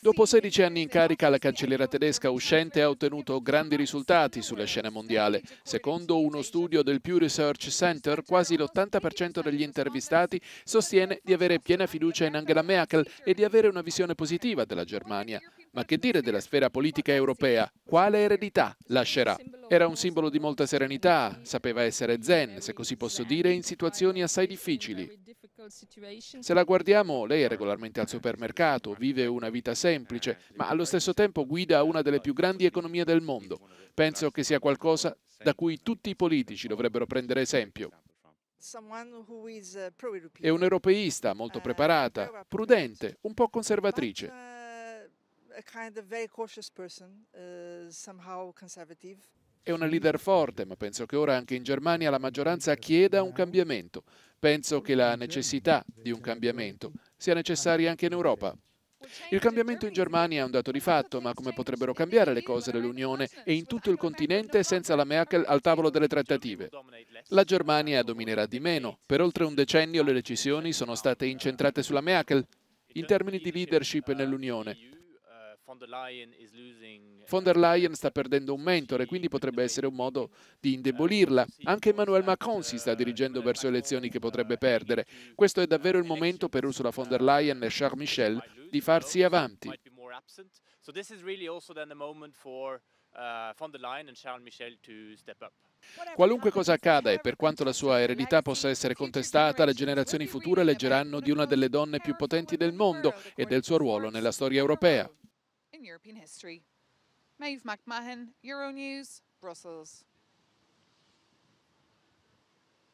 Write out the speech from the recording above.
Dopo 16 anni in carica, la cancelliera tedesca uscente ha ottenuto grandi risultati sulla scena mondiale. Secondo uno studio del Pew Research Center, quasi l'80% degli intervistati sostiene di avere piena fiducia in Angela Merkel e di avere una visione positiva della Germania. Ma che dire della sfera politica europea? Quale eredità lascerà? Era un simbolo di molta serenità, sapeva essere zen, se così posso dire, in situazioni assai difficili. Se la guardiamo, lei è regolarmente al supermercato, vive una vita semplice, ma allo stesso tempo guida una delle più grandi economie del mondo. Penso che sia qualcosa da cui tutti i politici dovrebbero prendere esempio. Eh, è un'europeista molto eh, preparata, prudente, un po' conservatrice. Eh, è una leader forte, ma penso che ora anche in Germania la maggioranza chieda un cambiamento. Penso che la necessità di un cambiamento sia necessaria anche in Europa. Il cambiamento in Germania è un dato di fatto, ma come potrebbero cambiare le cose nell'Unione e in tutto il continente senza la Merkel al tavolo delle trattative? La Germania dominerà di meno. Per oltre un decennio le decisioni sono state incentrate sulla Merkel in termini di leadership nell'Unione. Von der Leyen sta perdendo un mentore, quindi potrebbe essere un modo di indebolirla. Anche Emmanuel Macron si sta uh, dirigendo verso elezioni che potrebbe uh, perdere. Questo è uh, davvero il momento per Ursula von der Leyen e Charles Michel di farsi avanti. Qualunque cosa accada e per quanto la sua eredità possa essere contestata, le generazioni future leggeranno di una delle donne più potenti del mondo e del suo ruolo nella storia europea. In European history. Maeve McMahon, Euronews, Brussels.